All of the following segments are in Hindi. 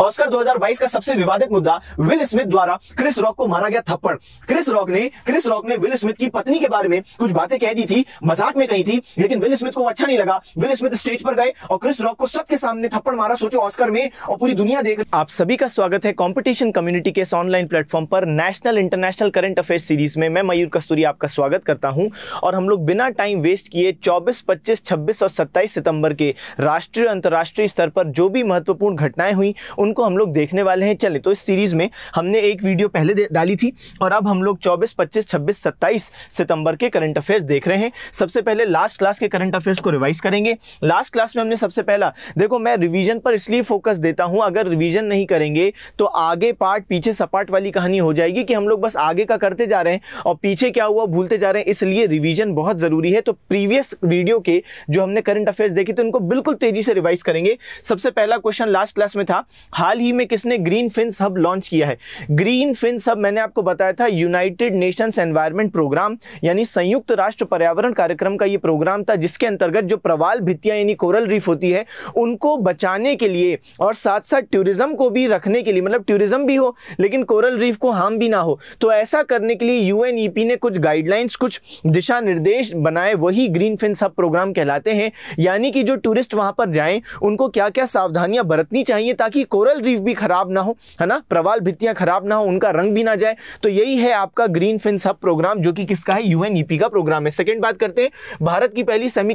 ऑस्कर 2022 का सबसे विवादित मुद्दा विल स्मिथ द्वारा क्रिस रॉक को मारा गया थप्पड़ क्रिस रॉक ने क्रिस रॉक ने विल स्मिथ की पत्नी के बारे में कुछ बातें कह दी थी मजाक में कही थी लेकिन विल स्मिथ को अच्छा नहीं लगा विल स्मिथ स्टेज पर गए और क्रिस रॉक को सबके सामने थप्पड़ मारा सोचो ऑस्कर में और पूरी दुनिया देख आप सभी का स्वागत है कॉम्पिटिशन कम्युनिटी के इस ऑनलाइन प्लेटफॉर्म पर national international current affair series में मैं मयूर कस्तूरी आपका स्वागत करता हूँ और हम लोग बिना टाइम वेस्ट किए चौबीस पच्चीस छब्बीस और सत्ताईस सितंबर के राष्ट्रीय अंतर्राष्ट्रीय स्तर पर जो भी महत्वपूर्ण घटनाएं हुई उनको हम लोग देखने वाले हैं चले तो इस सीरीज़ में हमने एक वीडियो पहले डाली थी और अब हम लोग चौबीस पच्चीस छब्बीस सत्ताईस सितंबर के करंट अफेयर्स देख रहे हैं सबसे पहले लास्ट क्लास के करंट अफेयर्स को रिवाइज करेंगे लास्ट क्लास में हमने सबसे पहला देखो मैं रिविजन पर इसलिए फोकस देता हूँ अगर रिविजन नहीं करेंगे तो आगे पार्ट पीछे सपाट वाली कहानी हो जाएगी कि हम लोग बस आगे का करते जा रहे हैं और पीछे क्या हुआ भूलते जा रहे हैं इसलिए रिविजन बहुत ज़रूरी है तो प्रीवियस वीडियो के जो हमने करंट अफेयर्स देखे थे उनको बिल्कुल तेजी से रिवाइज करेंगे सबसे पहला क्वेश्चन लास्ट क्लास में था हाल ही में किसने ग्रीन फिंस हब लॉन्च किया है ग्रीन फिंस हब मैंने आपको बताया था यूनाइटेड नेशंस एनवायरमेंट प्रोग्राम यानी संयुक्त राष्ट्र पर्यावरण कार्यक्रम का ये प्रोग्राम था जिसके अंतर्गत जो प्रवाल भित्तियां यानी कोरल रीफ होती है उनको बचाने के लिए और साथ साथ टूरिज्म को भी रखने के लिए मतलब टूरिज्म भी हो लेकिन कोरल रीफ को हार्म भी ना हो तो ऐसा करने के लिए यू e ने कुछ गाइडलाइंस कुछ दिशा निर्देश बनाए वही ग्रीन फिंस हब प्रोग्राम कहलाते हैं यानी कि जो टूरिस्ट वहां पर जाएं उनको क्या क्या सावधानियां बरतनी चाहिए ताकि कोरल कोरल रीफ भी खराब ना हो है ना प्रवाल भित्तियां खराब ना हो उनका रंग भी ना जाए तो यही है आपका ग्रीन फिन सब प्रोग्राम जो कि किसका है यूएनईपी e का प्रोग्राम है सेकेंड बात करते हैं भारत की पहली सेमी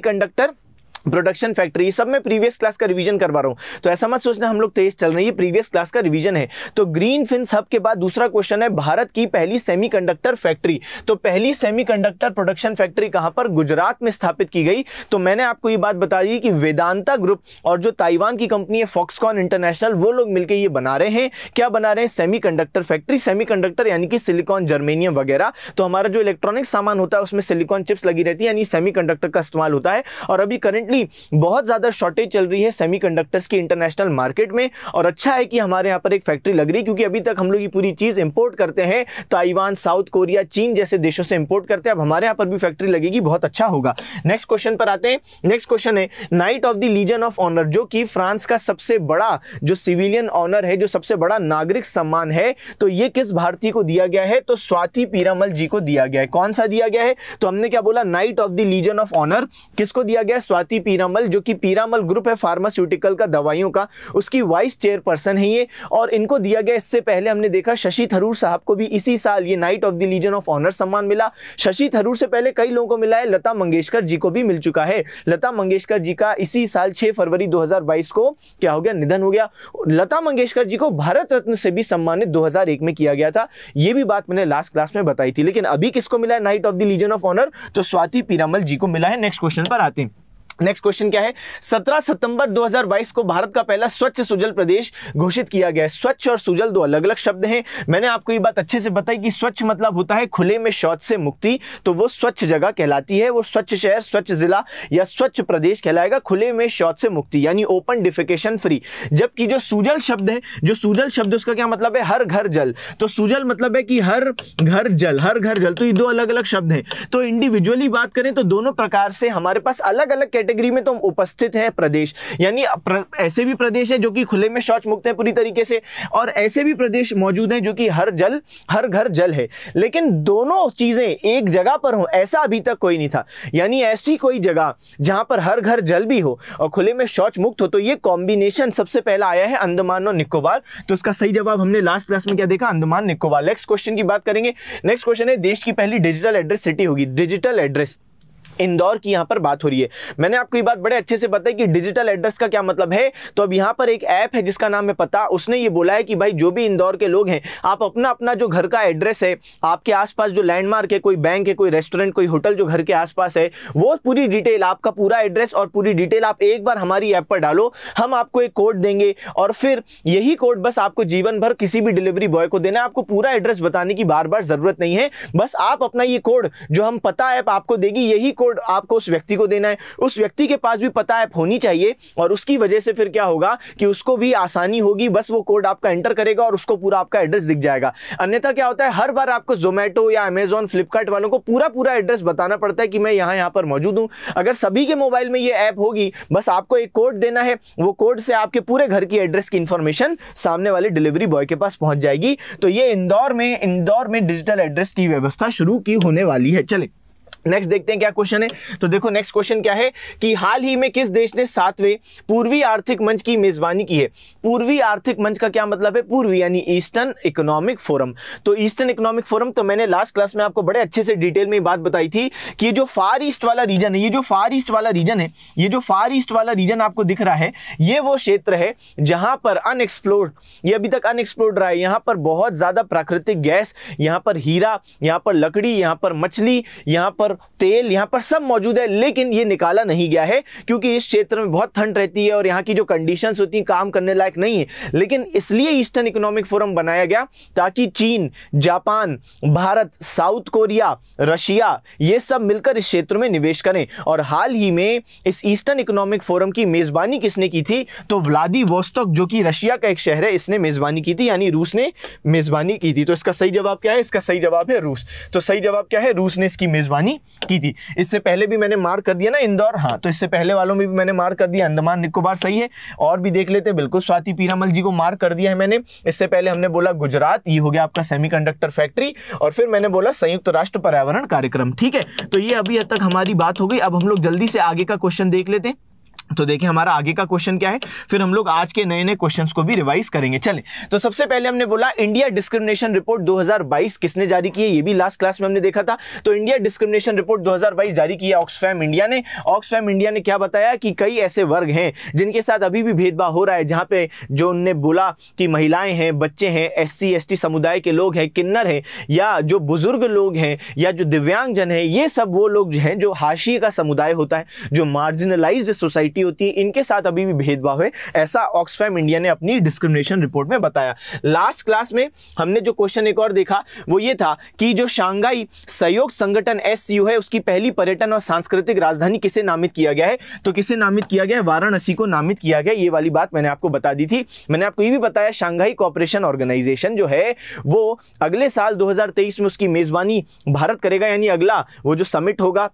प्रोडक्शन फैक्ट्री सब में प्रीवियस क्लास का रिवीजन करवा रहा हूँ तो ऐसा मत सोचना हम लोग तेज चल रहे हैं प्रीवियस क्लास का रिवीजन है तो ग्रीन फिन हब के बाद दूसरा क्वेश्चन है भारत की पहली सेमीकंडक्टर फैक्ट्री तो पहली सेमीकंडक्टर प्रोडक्शन फैक्ट्री कहां पर गुजरात में स्थापित की गई तो मैंने आपको ये बात बता दी कि वेदांता ग्रुप और जो ताइवान की कंपनी है फॉक्सकॉन इंटरनेशनल वो लोग मिलकर ये बना रहे हैं क्या बना रहे हैं सेमी फैक्ट्री सेमी यानी कि सिलिकॉन जर्मेनियम वगैरह तो हमारा जो इलेक्ट्रॉनिक सामान होता है उसमें सिलिकॉन चिप्स लगी रहती है यानी सेमी का इस्तेमाल होता है और अभी करेंटली भी बहुत ज़्यादा शॉर्टेज चल रही है सेमी की इंटरनेशनल मार्केट में और अच्छा है कि हमारे यहाँ पर एक फैक्ट्री लग रही क्योंकि अभी तक हम लोग ये पूरी चीज़ इंपोर्ट करते हैं ताइवान साउथ कोरिया चीन जैसे देशों से इंपोर्ट करते हैं अब हमारे यहाँ पर भी फैक्ट्री लगेगी बहुत अच्छा होगा नेक्स्ट क्वेश्चन पर आते हैं नेक्स्ट क्वेश्चन है knight of the legion of honour जो कि फ्रांस का सबसे बड़ा जो सिविलियन ऑनर है जो सबसे बड़ा नागरिक सम्मान है तो ये किस भारतीय को दिया गया है तो स्वाति पीरामल जी को दिया गया है कौन सा दिया गया है तो हमने क्या बोला knight of the legion of honour किसको दिया गया स्वाति सी पीरामल जो कि पीरामल ग्रुप है फार्मास्यूटिकल का दवाइयों का उसकी वाइस चेयरपर्सन है ये और इनको दिया गया इससे पहले हमने देखा शशि थरूर साहब को भी इसी साल ये knight of the legion of honour सम्मान मिला शशि थरूर से पहले कई लोगों को मिला है लता मंगेशकर जी को भी मिल चुका है लता मंगेशकर जी का इसी साल छह फरवरी दो को क्या हो गया निधन हो गया लता मंगेशकर जी को भारत रत्न से भी सम्मानित दो में किया गया था यह भी बात मैंने लास्ट क्लास में बताई थी लेकिन अभी किसको मिला है knight of the legion of honour तो स्वाति पीरामल जी को मिला है नेक्स्ट क्वेश्चन पर आते हैं नेक्स्ट क्वेश्चन क्या है 17 सितंबर 2022 को भारत का पहला स्वच्छ सुजल प्रदेश घोषित किया गया है स्वच्छ और सुजल दो अलग अलग शब्द हैं मैंने आपको ये बात अच्छे से बताई कि स्वच्छ मतलब होता है खुले में शौच से मुक्ति तो वो स्वच्छ जगह कहलाती है वो स्वच्छ शहर स्वच्छ जिला या स्वच्छ प्रदेश कहलाएगा खुले में शौच से मुक्ति यानी ओपन डिफिकेशन फ्री जबकि जो सुजल शब्द है जो सुजल शब्द उसका क्या मतलब है हर घर जल तो सुजल मतलब है कि हर घर जल हर घर जल तो ये दो अलग अलग शब्द हैं तो इंडिविजुअली बात करें तो दोनों प्रकार से हमारे पास अलग अलग कैटेगरी में तो उपस्थित है प्रदेश यानी प्र, ऐसे भी प्रदेश है जो कि खुले में शौच मुक्त है पूरी तरीके से और ऐसे भी प्रदेश मौजूद हैं जो कि हर जल हर घर जल है लेकिन दोनों चीज़ें एक जगह पर हो ऐसा अभी तक कोई नहीं था यानी ऐसी कोई जगह जहां पर हर घर जल भी हो और खुले में शौच मुक्त हो तो ये कॉम्बिनेशन सबसे पहला आया है अंदमान और निकोबार तो उसका सही जवाब हमने लास्ट क्लास में क्या देखा अंदमान निकोबार नेक्स्ट क्वेश्चन की बात करेंगे नेक्स्ट क्वेश्चन है देश की पहली डिजिटल एड्रेस सिटी होगी डिजिटल एड्रेस इंदौर की यहां पर बात हो रही है मैंने आपको ये बात बड़े अच्छे से बताई कि डिजिटल एड्रेस का क्या मतलब है तो अब यहां पर एक ऐप है जिसका नाम है पता उसने ये बोला है कि भाई जो भी इंदौर के लोग हैं आप अपना अपना जो घर का एड्रेस है आपके आसपास जो लैंडमार्क है कोई बैंक है कोई रेस्टोरेंट कोई होटल जो घर के आसपास है वो पूरी डिटेल आपका पूरा एड्रेस और पूरी डिटेल आप एक बार हमारी ऐप पर डालो हम आपको एक कोड देंगे और फिर यही कोड बस आपको जीवन भर किसी भी डिलीवरी बॉय को देना है आपको पूरा एड्रेस बताने की बार बार जरूरत नहीं है बस आप अपना ये कोड जो हम पता ऐप आपको देगी यही कोड कोड आपको उस व्यक्ति को देना है उस व्यक्ति के पास भी पता ऐप होनी चाहिए और उसकी वजह से फिर क्या होगा कि उसको भी आसानी होगी बस वो कोड आपका एंटर करेगा और उसको पूरा आपका एड्रेस दिख जाएगा अन्यथा क्या होता है हर बार आपको जोमेटो या अमेजोन फ्लिपकार्ट वालों को पूरा पूरा एड्रेस बताना पड़ता है कि मैं यहाँ यहाँ पर मौजूद हूँ अगर सभी के मोबाइल में ये ऐप होगी बस आपको एक कोड देना है वो कोड से आपके पूरे घर की एड्रेस की इंफॉर्मेशन सामने वाले डिलीवरी बॉय के पास पहुंच जाएगी तो ये इंदौर में इंदौर में डिजिटल एड्रेस की व्यवस्था शुरू की होने वाली है चले नेक्स्ट देखते हैं क्या क्वेश्चन है तो देखो नेक्स्ट क्वेश्चन क्या है कि हाल ही में किस देश ने सातवें पूर्वी आर्थिक मंच की मेजबानी की है पूर्वी आर्थिक मंच का क्या मतलब है पूर्वी यानी ईस्टर्न इकोनॉमिक फोरम तो ईस्टर्न इकोनॉमिक फोरम तो मैंने लास्ट क्लास में आपको बड़े अच्छे से डिटेल में बात बताई थी कि ये जो फार ईस्ट वाला रीजन है ये जो फार ईस्ट वाला रीजन है ये जो फार ईस्ट वाला रीजन आपको दिख रहा है ये वो क्षेत्र है जहां पर अनएक्सप्लोर्ड ये अभी तक अनएक्सप्लोर्ड रहा है यहाँ पर बहुत ज्यादा प्राकृतिक गैस यहाँ पर हीरा यहाँ पर लकड़ी यहाँ पर मछली यहाँ पर तेल यहाँ पर सब मौजूद है लेकिन ये निकाला नहीं गया है क्योंकि इस क्षेत्र में बहुत ठंड रहती है और यहाँ की जो कंडीशन होती हैं काम करने लायक नहीं है लेकिन इसलिए ईस्टर्न इकोनॉमिक फोरम बनाया गया ताकि चीन Japan Bharat South Korea Russia ये सब मिलकर इस क्षेत्र में निवेश करें और हाल ही में इस ईस्टर्न इकोनॉमिक फोरम की मेज़बानी किसने की थी तो व्लादी जो कि रशिया का एक शहर है इसने मेज़बानी की थी यानी रूस ने मेज़बानी की थी तो इसका सही जवाब क्या है इसका सही जवाब है रूस तो सही जवाब क्या है रूस ने इसकी मेज़बानी की थी इससे पहले भी मैंने मार कर दिया ना इंदौर हाँ तो इससे पहले वालों में भी मैंने मार कर दिया अंदमान निकोबार सही है और भी देख लेते हैं बिल्कुल स्वाति पीरामल जी को मार कर दिया है मैंने इससे पहले हमने बोला गुजरात ये हो गया आपका सेमी फैक्ट्री और फिर मैंने बोला संयुक्त राष्ट्र पर्यावरण कार्यक्रम ठीक है तो ये अभी तक हमारी बात हो गई अब हम लोग जल्दी से आगे का क्वेश्चन देख लेते हैं तो देखिए हमारा आगे का क्वेश्चन क्या है फिर हम लोग आज के नए नए क्वेश्चंस को भी रिवाइज करेंगे चलें तो सबसे पहले हमने बोला इंडिया डिस्क्रिमिनेशन रिपोर्ट 2022 किसने जारी की है ये भी लास्ट क्लास में हमने देखा था तो इंडिया डिस्क्रिमिनेशन रिपोर्ट 2022 जारी किया ऑक्सफैम इंडिया ने ऑक्सफैम इंडिया ने क्या बताया कि कई ऐसे वर्ग हैं जिनके साथ अभी भी भेदभाव हो रहा है जहाँ पे जो उनने बोला कि महिलाएं हैं बच्चे हैं एस सी समुदाय के लोग हैं किन्नर हैं या जो बुजुर्ग लोग हैं या जो दिव्यांगजन है ये सब वो लोग हैं जो हाशिए का समुदाय होता है जो मार्जिनलाइज सोसाइटी कम्युनिटी होती है इनके साथ अभी भी भेदभाव है ऐसा ऑक्सफैम इंडिया ने अपनी डिस्क्रिमिनेशन रिपोर्ट में बताया लास्ट क्लास में हमने जो क्वेश्चन एक और देखा वो ये था कि जो शांघाई सहयोग संगठन एस है उसकी पहली पर्यटन और सांस्कृतिक राजधानी किसे नामित किया गया है तो किसे नामित किया गया वाराणसी को नामित किया गया ये वाली बात मैंने आपको बता दी थी मैंने आपको ये भी बताया शांघाई कॉपरेशन ऑर्गेनाइजेशन जो है वो अगले साल दो में उसकी मेज़बानी भारत करेगा यानी अगला वो जो समिट होगा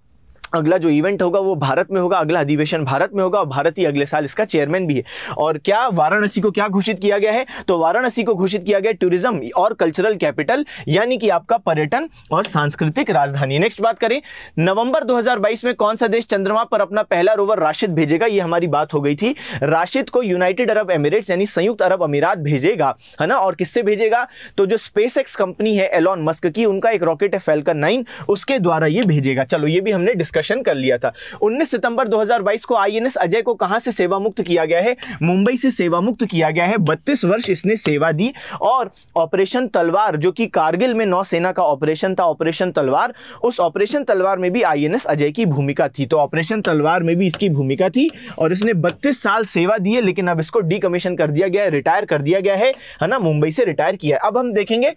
अगला जो इवेंट होगा वो भारत में होगा अगला अधिवेशन भारत में होगा और भारत ही अगले साल इसका चेयरमैन भी है और क्या वाराणसी को क्या घोषित किया गया है तो वाराणसी को घोषित किया गया टूरिज्म और कल्चरल कैपिटल यानी कि आपका पर्यटन और सांस्कृतिक राजधानी नेक्स्ट बात करें नवंबर 2022 में कौन सा देश चंद्रमा पर अपना पहला रोवर राशिद भेजेगा ये हमारी बात हो गई थी राशिद को यूनाइटेड अरब एमिरेट्स यानी संयुक्त अरब अमीरात भेजेगा है ना और किससे भेजेगा तो जो स्पेस कंपनी है एलॉन मस्क की उनका एक रॉकेट है फेल्कन नाइन उसके द्वारा ये भेजेगा चलो ये भी हमने डिस्कस प्रदर्शन कर लिया था 19 सितंबर 2022 को आईएनएस अजय को कहां से सेवा मुक्त किया गया है मुंबई से सेवा मुक्त किया गया है 32 वर्ष इसने सेवा दी और ऑपरेशन तलवार जो कि कारगिल में नौसेना का ऑपरेशन था ऑपरेशन तलवार उस ऑपरेशन तलवार में भी आई अजय की भूमिका थी तो ऑपरेशन तलवार में भी इसकी भूमिका थी और इसने बत्तीस साल सेवा दी है लेकिन अब इसको डिकमीशन कर दिया गया है रिटायर कर दिया गया है ना मुंबई से रिटायर किया अब हम देखेंगे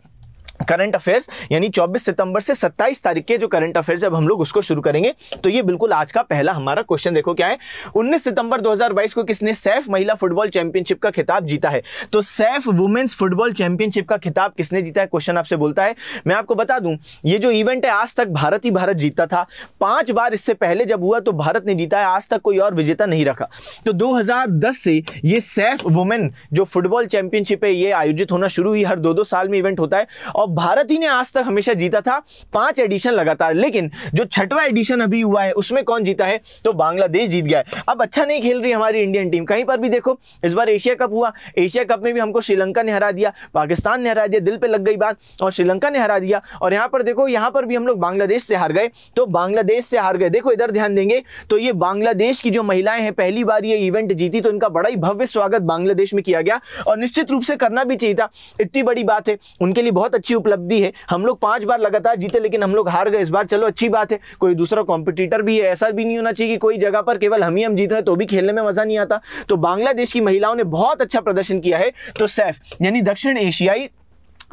करंट अफेयर्स यानी 24 सितंबर से 27 तारीख के जो करंट अफेयर्स अब हम लोग उसको शुरू करेंगे तो ये बिल्कुल आज का पहला हमारा क्वेश्चन देखो क्या है 19 सितंबर 2022 को किसने सैफ महिला फुटबॉल चैंपियनशिप का खिताब जीता है तो सैफ वुमेन्स फुटबॉल चैंपियनशिप का खिताब किसने जीता है क्वेश्चन आपसे बोलता है मैं आपको बता दूं ये जो इवेंट है आज तक भारत ही भारत जीतता था पांच बार इससे पहले जब हुआ तो भारत ने जीता है आज तक कोई और विजेता नहीं रखा तो दो से ये सैफ वुमेन जो फुटबॉल चैंपियनशिप है ये आयोजित होना शुरू हुई हर दो दो साल में इवेंट होता है और भारत ही ने आज तक हमेशा जीता था पांच एडिशन लगातार लेकिन जो छठवा एडिशन अभी हुआ है उसमें कौन जीता है तो बांग्लादेश जीत गया है अब अच्छा नहीं खेल रही हमारी इंडियन टीम कहीं पर भी देखो इस बार एशिया कप हुआ एशिया कप में भी हमको श्रीलंका ने हरा दिया पाकिस्तान ने हरा दिया दिल पर लग गई बात और श्रीलंका ने हरा दिया और यहां पर देखो यहां पर भी हम लोग बांग्लादेश से हार गए तो बांग्लादेश से हार गए देखो इधर ध्यान देंगे तो ये बांग्लादेश की जो महिलाएं हैं पहली बार ये इवेंट जीती तो इनका बड़ा ही भव्य स्वागत बांग्लादेश में किया गया और निश्चित रूप से करना भी चाहिए था इतनी बड़ी बात है उनके लिए बहुत अच्छी उपलब्धि है हम लोग पांच बार लगातार जीते लेकिन हम लोग हार गए इस बार चलो अच्छी बात है कोई दूसरा कॉम्पिटिटर भी है ऐसा भी नहीं होना चाहिए कि कोई जगह पर केवल हम ही हम जीत रहे तो भी खेलने में मजा नहीं आता तो बांग्लादेश की महिलाओं ने बहुत अच्छा प्रदर्शन किया है तो सैफ यानी दक्षिण एशियाई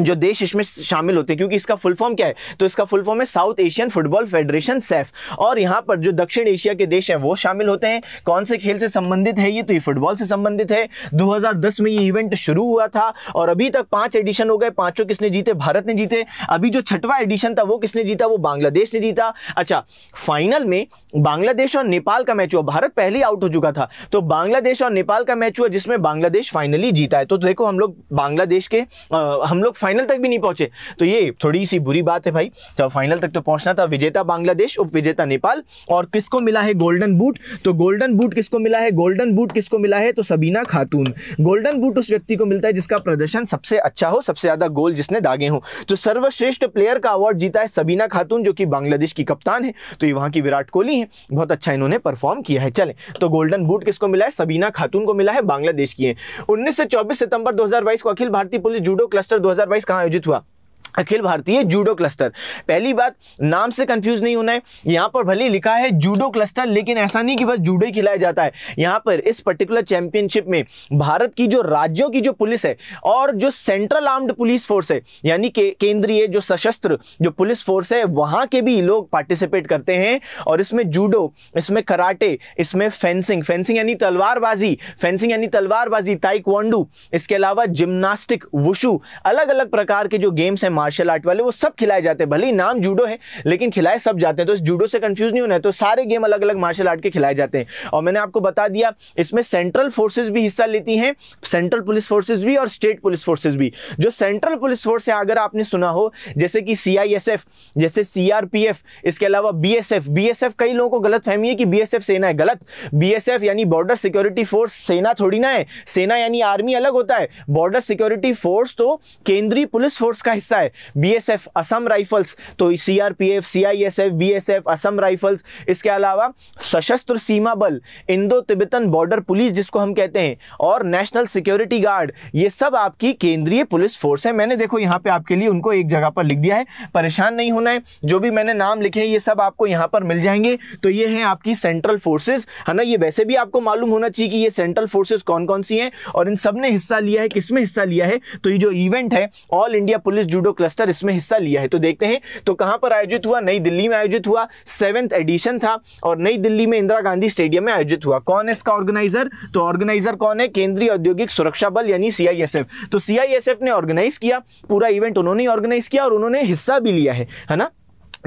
जो देश इसमें शामिल होते हैं क्योंकि इसका फुल फॉर्म क्या है तो इसका फुल फॉर्म है South Asian Football Federation SAFF और यहाँ पर जो दक्षिण एशिया के देश हैं वो शामिल होते हैं कौन से खेल से संबंधित है ये तो ये फुटबॉल से संबंधित है 2010 में ये इवेंट शुरू हुआ था और अभी तक पांच एडिशन हो गए पांचों किसने जीते भारत ने जीते अभी जो छठवा एडिशन था वो किसने जीता वो बांग्लादेश ने जीता अच्छा फाइनल में बांग्लादेश और नेपाल का मैच हुआ भारत पहले आउट हो चुका था तो बांग्लादेश और नेपाल का मैच हुआ जिसमें बांग्लादेश फाइनली जीता है तो देखो हम लोग बांग्लादेश के हम लोग फाइनल तक भी नहीं पहुंचे तो ये थोड़ी सी बुरी बात है भाई तो फाइनल तक तो पहुंचना था विजेता बांग्लादेश उप विजेता नेपाल और किसको मिला है गोल्डन बूट तो गोल्डन बूट किसको मिला है गोल्डन बूट किसको मिला है तो सबीना खातून गोल्डन बूट उस व्यक्ति को मिलता है जिसका प्रदर्शन सबसे अच्छा हो सबसे ज्यादा गोल जिसने दागे हो तो सर्वश्रेष्ठ प्लेयर का अवार्ड जीता है सबीना खातून जो कि बांग्लादेश की कप्तान है तो ये वहां की विराट कोहली है बहुत अच्छा इन्होंने परफॉर्म किया है चले तो गोल्डन बूट किसको मिला है सबीना खातून को मिला है बांग्लादेश की है उन्नीस से चौबीस सितंबर दो को अखिल भारतीय पुलिस जूडो क्लस्टर दो समावेश कहाँ आयोजित हुआ अखिल भारतीय जूडो क्लस्टर पहली बात नाम से कंफ्यूज नहीं होना है यहाँ पर भले लिखा है जूडो क्लस्टर लेकिन ऐसा नहीं कि बस जूडो ही खिलाया जाता है यहाँ पर इस पर्टिकुलर चैंपियनशिप में भारत की जो राज्यों की जो पुलिस है और जो सेंट्रल आर्म्ड पुलिस फोर्स है यानी के केंद्रीय जो सशस्त्र जो पुलिस फोर्स है वहाँ के भी लोग पार्टिसिपेट करते हैं और इसमें जूडो इसमें कराटे इसमें फेंसिंग फेंसिंग यानी तलवारबाजी फेंसिंग यानी तलवारबाजी ताइक्वांडू इसके अलावा जिम्नास्टिक वुशु अलग अलग प्रकार के जो गेम्स हैं मार्शल आर्ट वाले वो सब खिलाए जाते हैं भले ही नाम जूडो है लेकिन खिलाए सब जाते हैं तो इस जूडो से कंफ्यूज नहीं होना है तो सारे गेम अलग अलग मार्शल आर्ट के खिलाए जाते हैं और मैंने आपको बता दिया इसमें सेंट्रल फोर्सेज भी हिस्सा लेती हैं सेंट्रल पुलिस फोर्सेज भी और स्टेट पुलिस फोर्सेज भी जो सेंट्रल पुलिस फोर्स है अगर आपने सुना हो जैसे कि सी जैसे सी इसके अलावा B S F F B S कई लोगों को गलत फहमी है कि बी एस एफ सेना है गलत बी एस एफ यानी बॉर्डर सिक्योरिटी फोर्स सेना थोड़ी ना है सेना यानी आर्मी अलग होता है बॉर्डर सिक्योरिटी फोर्स तो केंद्रीय पुलिस फोर्स का हिस्सा है B S F Assam rifles तो CRPF S F Assam rifles इसके अलावा सशस्त्र सीमा बल इंदो तिब्बतन बॉर्डर पुलिस जिसको हम कहते हैं और नेशनल सिक्योरिटी गार्ड ये सब आपकी केंद्रीय पुलिस फोर्स है मैंने देखो यहाँ पे आपके लिए उनको एक जगह पर लिख दिया है परेशान नहीं होना है जो भी मैंने नाम लिखे हैं ये सब आपको यहाँ पर मिल जाएंगे तो ये हैं आपकी सेंट्रल फोर्सेज है ना ये वैसे भी आपको मालूम होना चाहिए कि ये सेंट्रल फोर्सेज कौन कौन सी हैं और इन सब ने हिस्सा लिया है किसमें हिस्सा लिया है तो ये जो इवेंट है all India police judo club cluster इसमें हिस्सा लिया है तो देखते हैं तो कहां पर आयोजित हुआ नई दिल्ली में आयोजित हुआ सेवेंथ एडिशन था और नई दिल्ली में इंदिरा गांधी स्टेडियम में आयोजित हुआ कौन है इसका ऑर्गेनाइजर तो ऑर्गेनाइजर कौन है केंद्रीय औद्योगिक सुरक्षा बल यानी सीआईएसएफ तो सीआईएसएफ ने ऑर्गेनाइज किया पूरा इवेंट उन्होंने ऑर्गेनाइज किया और उन्होंने हिस्सा भी लिया है ना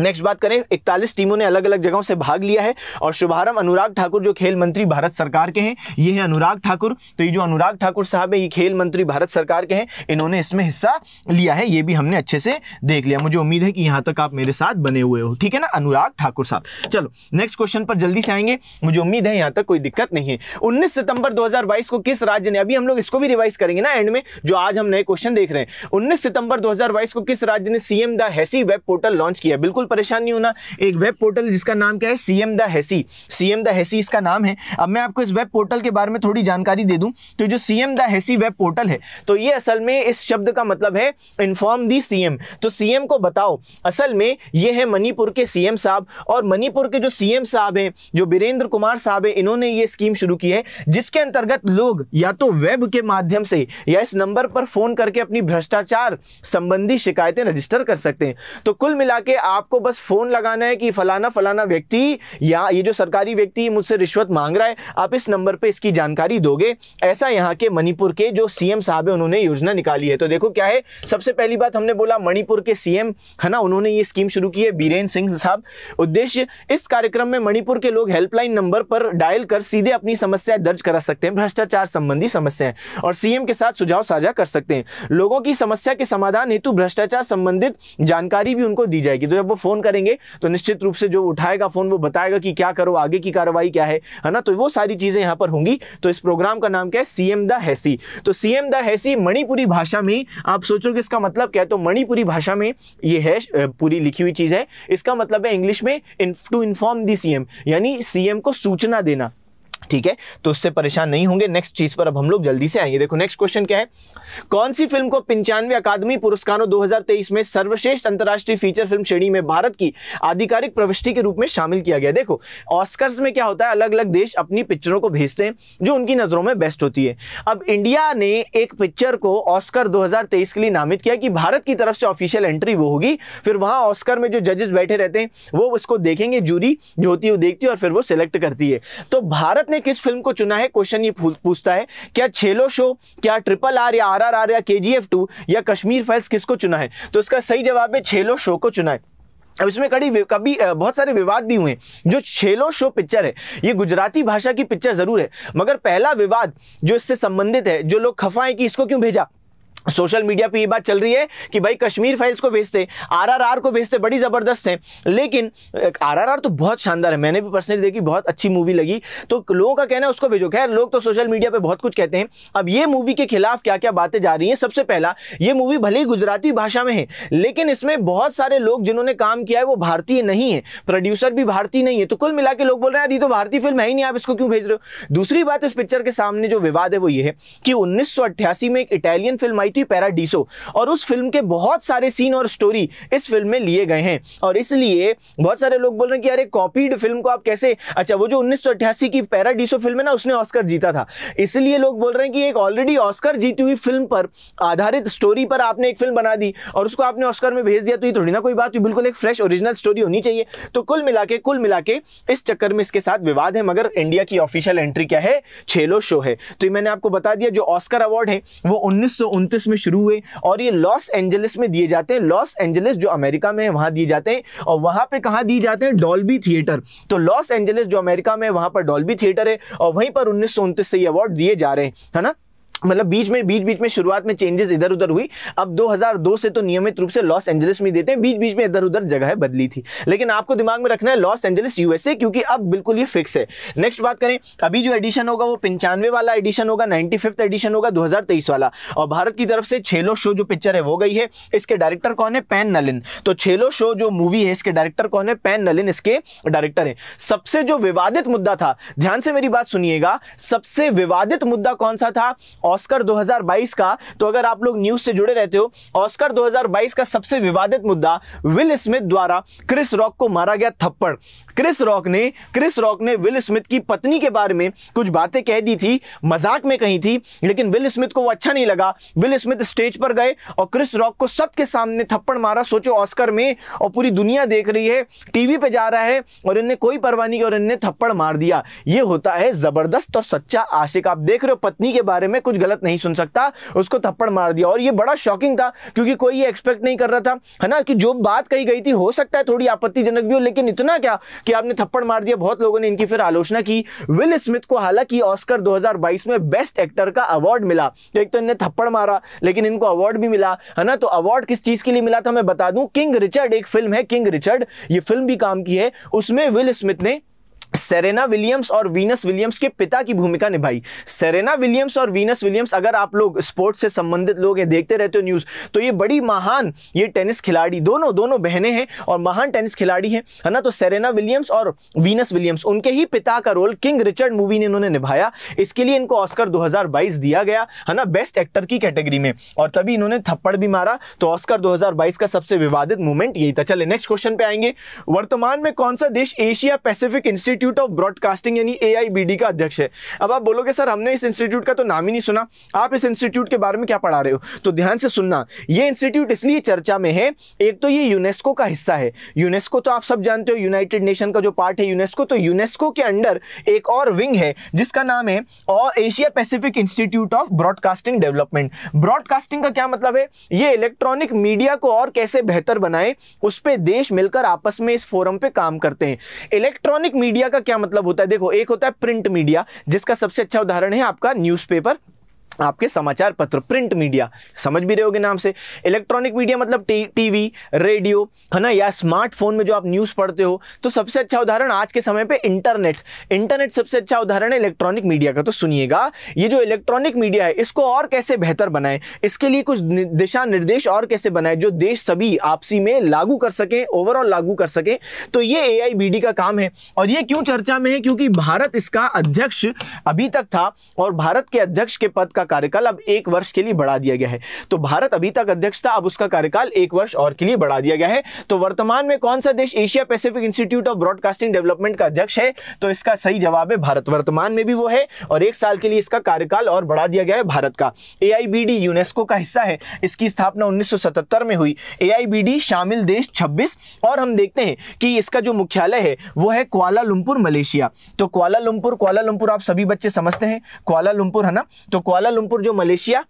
नेक्स्ट बात करें इकतालीस टीमों ने अलग अलग जगहों से भाग लिया है और शुभारंभ अनुराग ठाकुर जो खेल मंत्री भारत सरकार के हैं ये हैं अनुराग ठाकुर तो ये जो अनुराग ठाकुर साहब है ये खेल मंत्री भारत सरकार के हैं इन्होंने इसमें हिस्सा लिया है ये भी हमने अच्छे से देख लिया मुझे उम्मीद है कि यहाँ तक आप मेरे साथ बने हुए हो ठीक है ना अनुराग ठाकुर साहब चलो नेक्स्ट क्वेश्चन पर जल्दी से आएंगे मुझे उम्मीद है यहाँ तक कोई दिक्कत नहीं है उन्नीस सितंबर दो को किस राज्य ने अभी हम लोग इसको भी रिवाइज करेंगे ना एंड में जो आज हम नए क्वेश्चन देख रहे हैं उन्नीस सितंबर दो को किस राज्य ने CM Da Hasi web portal launch किया बिल्कुल परेशान नहीं होना एक वेब पोर्टल जिसका नाम क्या है सीएम द हैसी सीएम द हैसी इसका नाम है अब मैं आपको इस वेब पोर्टल के बारे में थोड़ी जानकारी दे दूं तो जो CM Da Hasi web portal है तो ये असल में इस शब्द का मतलब है इन्फॉर्म दी सी तो सी को बताओ असल में ये है मणिपुर के सी साहब और मणिपुर के जो सी साहब हैं जो बीरेंद्र कुमार साहब हैं इन्होंने ये स्कीम शुरू की है जिसके अंतर्गत लोग या तो वेब के माध्यम से या इस नंबर पर फोन करके अपनी भ्रष्टाचार संबंधी शिकायतें रजिस्टर कर सकते हैं तो कुल मिला आपको आपको बस फोन लगाना है कि फलाना फलाना व्यक्ति या ये जो सरकारी व्यक्ति मुझसे रिश्वत मांग रहा है आप इस नंबर पर इसकी जानकारी दोगे ऐसा यहाँ के मणिपुर के जो सीएम साहब है उन्होंने योजना निकाली है तो देखो क्या है सबसे पहली बात हमने बोला मणिपुर के सीएम है ना उन्होंने ये स्कीम शुरू की है बीरेन्द्र सिंह साहब उद्देश्य इस कार्यक्रम में मणिपुर के लोग हेल्पलाइन नंबर पर डायल कर सीधे अपनी समस्याएं दर्ज करा सकते हैं भ्रष्टाचार संबंधी समस्याएं और सीएम के साथ सुझाव साझा कर सकते हैं लोगों की समस्या के समाधान हेतु भ्रष्टाचार संबंधित जानकारी भी उनको दी जाएगी तो जब वो फोन करेंगे तो निश्चित रूप से जो उठाएगा फोन वो बताएगा कि क्या करो आगे की कार्रवाई क्या है है ना तो वो सारी चीजें यहां पर होंगी तो इस प्रोग्राम का नाम क्या है सीएम द हैसी तो सीएम द हैसी मणिपुरी भाषा में आप सोचो कि इसका मतलब क्या है तो मणिपुरी भाषा में ये है पूरी लिखी हुई चीज है इसका मतलब है इंग्लिश में टू इन्फॉर्म दी सीएम यानी सीएम को सूचना देना ठीक है तो उससे परेशान नहीं होंगे नेक्स्ट चीज पर अब हम लोग जल्दी से आएंगे देखो नेक्स्ट क्वेश्चन क्या है कौन सी फिल्म को पंचानवे अकादमी पुरस्कारों 2023 में सर्वश्रेष्ठ अंतर्राष्ट्रीय फीचर फिल्म श्रेणी में भारत की आधिकारिक प्रविष्टि के रूप में शामिल किया गया देखो ऑस्कर में क्या होता है अलग अलग देश अपनी पिक्चरों को भेजते हैं जो उनकी नजरों में बेस्ट होती है अब इंडिया ने एक पिक्चर को ऑस्कर दो के लिए नामित किया कि भारत की तरफ से ऑफिशियल एंट्री वो होगी फिर वहां ऑस्कर में जो जजेस बैठे रहते हैं वो उसको देखेंगे जूरी जो होती है वो देखती है और फिर वो सिलेक्ट करती है तो भारत ने आपने किस फिल्म को चुना है क्वेश्चन ये पूछता है क्या छेलो शो क्या ट्रिपल आर या आर आर आर या के जी एफ टू या कश्मीर फाइल्स किसको चुना है तो इसका सही जवाब है छेलो शो को चुना है अब इसमें कड़ी कभी बहुत सारे विवाद भी हुए जो छेलो शो पिक्चर है ये गुजराती भाषा की पिक्चर जरूर है मगर पहला विवाद जो इससे संबंधित है जो लोग खफा है कि इसको क्यों भेजा सोशल मीडिया पे ये बात चल रही है कि भाई कश्मीर फाइल्स को भेजते आरआरआर को भेजते बड़ी ज़बरदस्त है लेकिन आरआरआर तो बहुत शानदार है मैंने भी पर्सनली देखी बहुत अच्छी मूवी लगी तो लोगों का कहना है उसको भेजो खैर लोग तो सोशल मीडिया पे बहुत कुछ कहते हैं अब ये मूवी के खिलाफ क्या क्या बातें जा रही हैं सबसे पहला ये मूवी भले ही गुजराती भाषा में है लेकिन इसमें बहुत सारे लोग जिन्होंने काम किया है वो भारतीय नहीं है प्रोड्यूसर भी भारतीय नहीं है तो कुल मिला के लोग बोल रहे हैं यार ये तो भारतीय फिल्म है ही नहीं आप इसको क्यों भेज रहे हो दूसरी बात इस पिक्चर के सामने जो विवाद है वो ये है कि उन्नीस में एक इटालियन फिल्म आई आई थी पैराडीसो और उस फिल्म के बहुत सारे सीन और स्टोरी इस फिल्म में लिए गए हैं और इसलिए बहुत सारे लोग बोल रहे हैं कि अरे कॉपीड फिल्म को आप कैसे अच्छा वो जो उन्नीस की पैराडीसो फिल्म है ना उसने ऑस्कर जीता था इसलिए लोग बोल रहे हैं कि एक ऑलरेडी ऑस्कर जीती हुई फिल्म पर आधारित स्टोरी पर आपने एक फिल्म बना दी और उसको आपने ऑस्कर में भेज दिया तो ये थोड़ी ना कोई बात हुई बिल्कुल एक फ्रेश ओरिजिनल स्टोरी होनी चाहिए तो कुल मिला के कुल मिला के इस चक्कर में इसके साथ विवाद है मगर इंडिया की ऑफिशियल एंट्री क्या है छेलो शो है तो ये मैंने आपको बता दिया जो ऑस्कर अवार्ड है वो उन्नीस एंजलिस में शुरू हुए और ये लॉस एंजलिस में दिए जाते हैं लॉस एंजलिस जो अमेरिका में है वहाँ दिए जाते हैं और वहाँ पे कहाँ दिए जाते हैं डॉल्बी थिएटर तो लॉस एंजलिस जो अमेरिका में वहाँ पर डॉल्बी थिएटर है और वहीं पर उन्नीस से ये अवार्ड दिए जा रहे हैं है ना मतलब बीच में बीच बीच में शुरुआत में चेंजेस इधर उधर हुई अब 2002 से तो नियमित रूप से लॉस एंजलिस में देते हैं बीच बीच में इधर उधर जगह बदली थी लेकिन आपको दिमाग में रखना है लॉस एंजलिस यूएसए क्योंकि अब बिल्कुल ये फिक्स है नेक्स्ट बात करें अभी जो एडिशन होगा वो पंचानवे वाला एडिशन होगा नाइन्टी एडिशन होगा दो वाला और भारत की तरफ से छेलो शो जो पिक्चर है वो गई है इसके डायरेक्टर कौन है पैन नलिन तो छेलो शो जो मूवी है इसके डायरेक्टर कौन है पैन नलिन इसके डायरेक्टर है सबसे जो विवादित मुद्दा था ध्यान से मेरी बात सुनिएगा सबसे विवादित मुद्दा कौन सा था ऑस्कर 2022 का तो अगर आप लोग न्यूज से जुड़े रहते हो ऑस्कर 2022 का सबसे विवादित मुद्दा विल स्मिथ द्वारा क्रिस रॉक को मारा गया थप्पड़ क्रिस रॉक ने क्रिस रॉक ने विल स्मिथ की पत्नी के बारे में कुछ बातें कह दी थी मजाक में कही थी लेकिन विल स्मिथ को वो अच्छा नहीं लगा विल स्मिथ स्टेज पर गए और क्रिस रॉक को सबके सामने थप्पड़ मारा सोचो ऑस्कर में और पूरी दुनिया देख रही है टीवी पे जा रहा है और इनने कोई परवाह नहीं और इनने थप्पड़ मार दिया ये होता है जबरदस्त और सच्चा आशिक आप देख रहे हो पत्नी के बारे में कुछ कुछ गलत नहीं सुन सकता उसको थप्पड़ मार दिया और ये बड़ा शॉकिंग था क्योंकि कोई ये एक्सपेक्ट नहीं कर रहा था है ना कि जो बात कही गई थी हो सकता है थोड़ी आपत्तिजनक भी हो लेकिन इतना क्या कि आपने थप्पड़ मार दिया बहुत लोगों ने इनकी फिर आलोचना की विल स्मिथ को हालांकि ऑस्कर दो में बेस्ट एक्टर का अवार्ड मिला तो एक तो इन्हें थप्पड़ मारा लेकिन इनको अवार्ड भी मिला है ना तो अवार्ड किस चीज के लिए मिला था मैं बता दूं किंग रिचर्ड एक फिल्म है किंग रिचर्ड ये फिल्म भी काम की है उसमें विल स्मिथ ने सेरेना विलियम्स और वीनस विलियम्स के पिता की भूमिका निभाई सेरेना विलियम्स और वीनस विलियम्स अगर आप लोग स्पोर्ट्स से संबंधित लोग हैं देखते रहते हो न्यूज़ तो ये बड़ी महान ये टेनिस खिलाड़ी दोनों दोनों बहनें हैं और महान टेनिस खिलाड़ी हैं है ना तो सेरेना विलियम्स और वीनस विलियम्स उनके ही पिता का रोल किंग रिचर्ड मूवी ने इन्होंने निभाया इसके लिए इनको ऑस्कर दो दिया गया है ना बेस्ट एक्टर की कैटेगरी में और तभी इन्होंने थप्पड़ भी मारा तो ऑस्कर दो का सबसे विवादित मूवमेंट यही था चले नेक्स्ट क्वेश्चन पे आएंगे वर्तमान में कौन सा देश Asia Pacific institute institute of broadcasting यानी ए का अध्यक्ष है अब आप बोलोगे सर हमने इस इंस्टीट्यूट का तो नाम ही नहीं सुना आप इस इंस्टीट्यूट के बारे में क्या पढ़ा रहे हो तो ध्यान से सुनना ये इंस्टीट्यूट इसलिए चर्चा में है एक तो ये यूनेस्को का हिस्सा है यूनेस्को तो आप सब जानते हो यूनाइटेड नेशन का जो पार्ट है यूनेस्को तो यूनेस्को के अंडर एक और विंग है जिसका नाम है और Asia Pacific institute of broadcasting development broadcasting का क्या मतलब है ये इलेक्ट्रॉनिक मीडिया को और कैसे बेहतर बनाए उस पर देश मिलकर आपस में इस फोरम पर काम करते हैं इलेक्ट्रॉनिक मीडिया का का क्या मतलब होता है देखो एक होता है प्रिंट मीडिया जिसका सबसे अच्छा उदाहरण है आपका न्यूज़पेपर आपके समाचार पत्र प्रिंट मीडिया समझ भी रहे होगे नाम से इलेक्ट्रॉनिक मीडिया मतलब टीवी रेडियो है ना या स्मार्टफोन में जो आप न्यूज़ पढ़ते हो तो सबसे अच्छा उदाहरण आज के समय पे इंटरनेट इंटरनेट सबसे अच्छा उदाहरण है इलेक्ट्रॉनिक मीडिया का तो सुनिएगा ये जो इलेक्ट्रॉनिक मीडिया है इसको और कैसे बेहतर बनाए इसके लिए कुछ दिशा निर्देश और कैसे बनाए जो देश सभी आपसी में लागू कर सकें ओवरऑल लागू कर सकें तो ये ए का काम है और ये क्यों चर्चा में है क्योंकि भारत इसका अध्यक्ष अभी तक था और भारत के अध्यक्ष के पद का कार्यकाल अब एक वर्ष के लिए बढ़ा दिया गया है तो भारत अभी तक अध्यक्ष था अब उसका कार्यकाल एक वर्ष और के लिए बढ़ा दिया गया है तो वर्तमान में कौन सा देश Asia Pacific institute of broadcasting development का अध्यक्ष है तो इसका सही जवाब है भारत वर्तमान में भी वो है और एक साल के लिए इसका कार्यकाल और बढ़ा दिया गया है भारत का ए यूनेस्को का हिस्सा है इसकी स्थापना उन्नीस में हुई ए शामिल देश छब्बीस और हम देखते हैं कि इसका जो मुख्यालय है वो है कुआलालंपुर मलेशिया तो कुआलालंपुर कुआलालंपुर आप सभी बच्चे समझते हैं कुआलालंपुर है ना तो क्वाला कुआलमपुर जो मलेशिया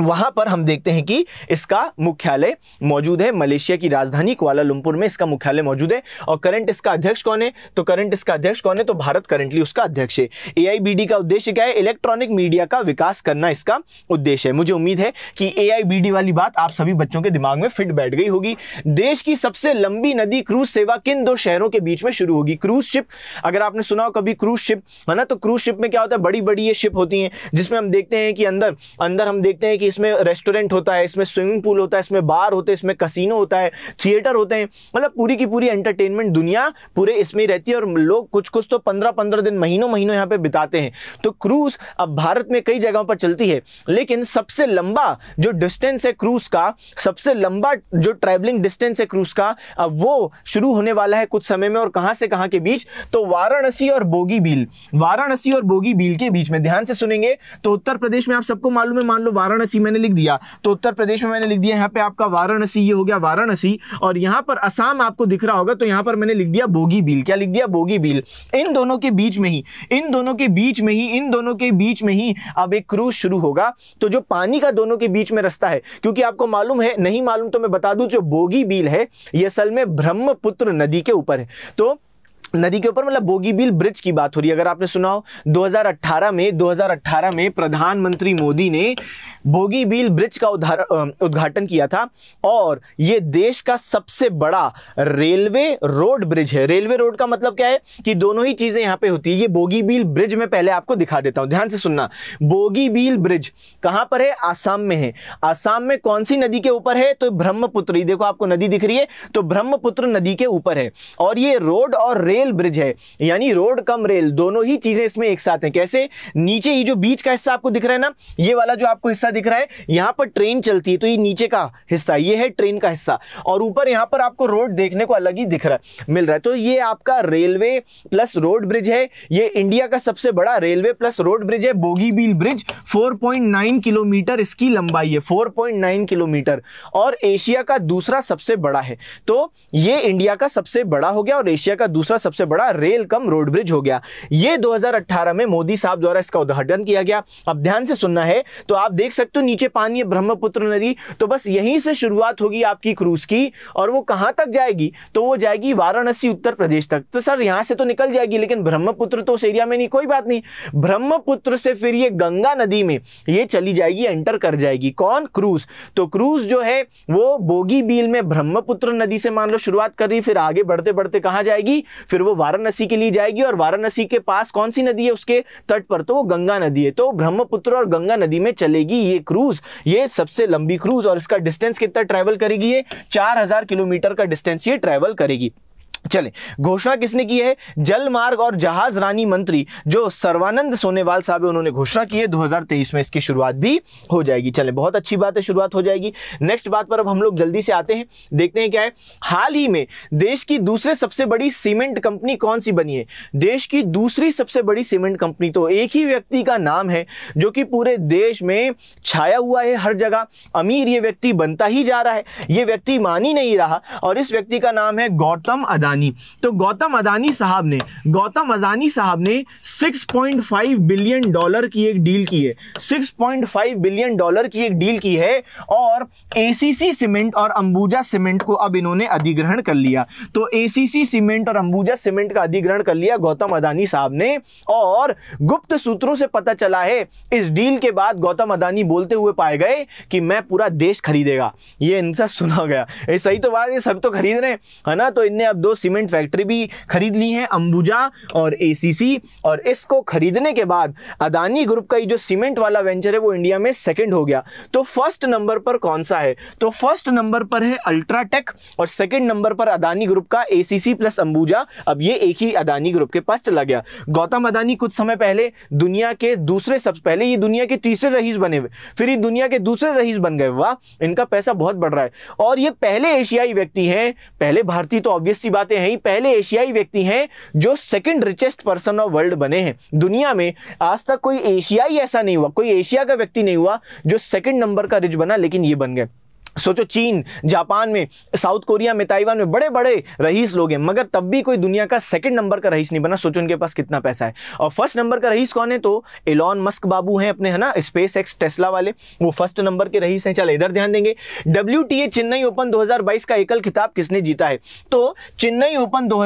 वहां पर हम देखते हैं कि इसका मुख्यालय मौजूद है मलेशिया की राजधानी लुमपुर में इसका मुख्यालय मौजूद है और करंट इसका अध्यक्ष कौन है तो करंट इसका अध्यक्ष कौन है तो भारत करंटली उसका अध्यक्ष है ए का उद्देश्य क्या है इलेक्ट्रॉनिक मीडिया का विकास करना इसका उद्देश्य है मुझे उम्मीद है कि ए वाली बात आप सभी बच्चों के दिमाग में फिट बैठ गई होगी देश की सबसे लंबी नदी क्रूज सेवा किन दो शहरों के बीच में शुरू होगी क्रूज शिप अगर आपने सुना हो कभी क्रूज शिप है ना तो क्रूज शिप में क्या होता है बड़ी बड़ी ये शिप होती है जिसमें हम देखते हैं कि अंदर अंदर हम देखते हैं कि इसमें रेस्टोरेंट होता है इसमें स्विमिंग पूल होता है इसमें बार होते हैं इसमें कसिनो होता है थिएटर होते हैं मतलब पूरी की पूरी एंटरटेनमेंट दुनिया पूरे इसमें रहती है और लोग कुछ कुछ तो पंद्रह पंद्रह दिन महीनों महीनों यहाँ पर बिताते हैं तो क्रूज अब भारत में कई जगहों पर चलती है लेकिन सबसे लंबा जो डिस्टेंस है क्रूज का सबसे लंबा जो ट्रैवलिंग डिस्टेंस है क्रूज का अब वो शुरू होने वाला है कुछ समय में और कहाँ से कहाँ के बीच तो वाराणसी और बोगी भील वाराणसी और बोगी भील के बीच में ध्यान से सुनेंगे तो उत्तर प्रदेश में आप सबको मालूम है मान लो वाराणसी वाराणसी मैंने लिख दिया तो उत्तर प्रदेश में मैंने लिख दिया यहाँ पे आपका वाराणसी ये हो गया वाराणसी और यहाँ पर असम आपको दिख रहा होगा तो यहाँ पर मैंने लिख दिया बोगी बिल क्या लिख दिया बोगी बिल इन दोनों के बीच में ही इन दोनों के बीच में ही इन दोनों के बीच में ही अब एक क्रूज शुरू होगा तो जो पानी का दोनों के बीच में रास्ता है क्योंकि आपको मालूम है नहीं मालूम तो मैं बता दूं जो बोगी बिल है यह असल में ब्रह्मपुत्र नदी के ऊपर है तो नदी के ऊपर मतलब बोगीबील ब्रिज की बात हो रही है अगर आपने सुना हो 2018 में 2018 में प्रधानमंत्री मोदी ने बिल ब्रिज का उद्घाटन किया था और ये देश का सबसे बड़ा रेलवे रोड ब्रिज है रेलवे रोड का मतलब क्या है कि दोनों ही चीज़ें यहाँ पे होती है ये बिल ब्रिज में पहले आपको दिखा देता हूं ध्यान से सुनना बिल ब्रिज कहां पर है आसाम में है आसाम में कौन सी नदी के ऊपर है तो ब्रह्मपुत्र देखो आपको नदी दिख रही है तो ब्रह्मपुत्र नदी के ऊपर है और ये रोड और रेल रेल ब्रिज है यानी रोड कम रेल दोनों ही चीजें इसमें एक साथ हैं कैसे नीचे ये जो बीच का हिस्सा आपको दिख रहा है ना ये वाला जो आपको हिस्सा दिख रहा है यहां पर ट्रेन चलती है तो ये नीचे का हिस्सा ये है ट्रेन का हिस्सा और ऊपर यहां पर आपको रोड देखने को अलग ही दिख रहा है मिल रहा है तो ये आपका रेलवे प्लस रोड ब्रिज है ये इंडिया का सबसे बड़ा रेलवे प्लस रोड ब्रिज है बोगीबील ब्रिज 4.9 किलोमीटर इसकी लंबाई है 4.9 किलोमीटर और एशिया का दूसरा सबसे बड़ा है तो ये इंडिया का सबसे बड़ा हो गया और एशिया का दूसरा सबसे सबसे बड़ा रेल कम रोड ब्रिज हो गया ये 2018 में मोदी साहब द्वारा इसका उद्घाटन किया गया अब ध्यान से सुनना है तो आप देख सकते हो नीचे पानी है ब्रह्मपुत्र नदी तो बस यहीं से शुरुआत होगी आपकी क्रूज की और वो कहाँ तक जाएगी तो वो जाएगी वाराणसी उत्तर प्रदेश तक तो सर यहाँ से तो निकल जाएगी लेकिन ब्रह्मपुत्र तो उस एरिया में नहीं कोई बात नहीं ब्रह्मपुत्र से फिर ये गंगा नदी में ये चली जाएगी एंटर कर जाएगी कौन क्रूज तो क्रूज जो है वो बोगी बील में ब्रह्मपुत्र नदी से मान लो शुरुआत कर रही फिर आगे बढ़ते बढ़ते कहाँ जाएगी फिर फिर वो वाराणसी के लिए जाएगी और वाराणसी के पास कौन सी नदी है उसके तट पर तो वो गंगा नदी है तो ब्रह्मपुत्र और गंगा नदी में चलेगी ये क्रूज ये सबसे लंबी क्रूज और इसका डिस्टेंस कितना ट्रैवल करेगी ये चार किलोमीटर का डिस्टेंस ये ट्रैवल करेगी चले घोषणा किसने की है जल मार्ग और जहाज रानी मंत्री जो सर्वानंद सोनेवाल साहब उन्होंने घोषणा की है 2023 में इसकी शुरुआत भी हो जाएगी चले बहुत अच्छी बात है शुरुआत हो जाएगी नेक्स्ट बात पर अब हम लोग जल्दी से आते हैं देखते हैं क्या है हाल ही में देश की दूसरे सबसे बड़ी सीमेंट कंपनी कौन सी बनी है देश की दूसरी सबसे बड़ी सीमेंट कंपनी तो एक ही व्यक्ति का नाम है जो कि पूरे देश में छाया हुआ है हर जगह अमीर ये व्यक्ति बनता ही जा रहा है ये व्यक्ति मान ही नहीं रहा और इस व्यक्ति का नाम है गौतम अदानी अदानी तो गौतम अदानी साहब ने गौतम अदानी साहब ने 6.5 बिलियन डॉलर की एक डील की है 6.5 बिलियन डॉलर की एक डील की है और एसीसी सीमेंट और अंबुजा सीमेंट को अब इन्होंने अधिग्रहण कर लिया तो एसीसी सीमेंट और अंबुजा सीमेंट का अधिग्रहण कर लिया गौतम अदानी साहब ने और गुप्त सूत्रों से पता चला है इस डील के बाद गौतम अदानी बोलते हुए पाए गए कि मैं पूरा देश खरीदेगा ये इनसे सुना गया ये सही तो बात है सब तो खरीद रहे हैं ना तो इनने अब दो सीमेंट फैक्ट्री भी खरीद ली है अंबुजा और ए और इसको खरीदने के बाद अदानी ग्रुप का ये जो सीमेंट वाला वेंचर है वो इंडिया में सेकेंड हो गया तो फर्स्ट नंबर पर कौन सा है तो फर्स्ट नंबर पर है अल्ट्राटेक और सेकेंड नंबर पर अदानी ग्रुप का ए प्लस अंबुजा अब ये एक ही अदानी ग्रुप के पास चला गया गौतम अदानी कुछ समय पहले दुनिया के दूसरे सबसे पहले ये दुनिया के तीसरे रईस बने हुए फिर ये दुनिया के दूसरे रईस बन गए वाह इनका पैसा बहुत बढ़ रहा है और ये पहले एशियाई व्यक्ति हैं पहले भारतीय तो ऑब्वियस सी बात बताते हैं पहले एशियाई व्यक्ति हैं जो second richest person of world बने हैं दुनिया में आज तक कोई एशियाई ऐसा नहीं हुआ कोई एशिया का व्यक्ति नहीं हुआ जो सेकंड नंबर का रिच बना लेकिन ये बन गए सोचो चीन जापान में साउथ कोरिया में ताइवान में बड़े बड़े रईस लोग हैं मगर तब भी कोई दुनिया का सेकंड नंबर का रईस नहीं बना सोचो उनके पास कितना पैसा है और फर्स्ट नंबर का रईस कौन है तो एलॉन मस्क बाबू हैं अपने है ना स्पेस एक्स टेस्ला वाले वो फर्स्ट नंबर के रईस हैं चल इधर ध्यान देंगे डब्ल्यू चेन्नई ओपन दो का एकल खिताब किसने जीता है तो चेन्नई ओपन दो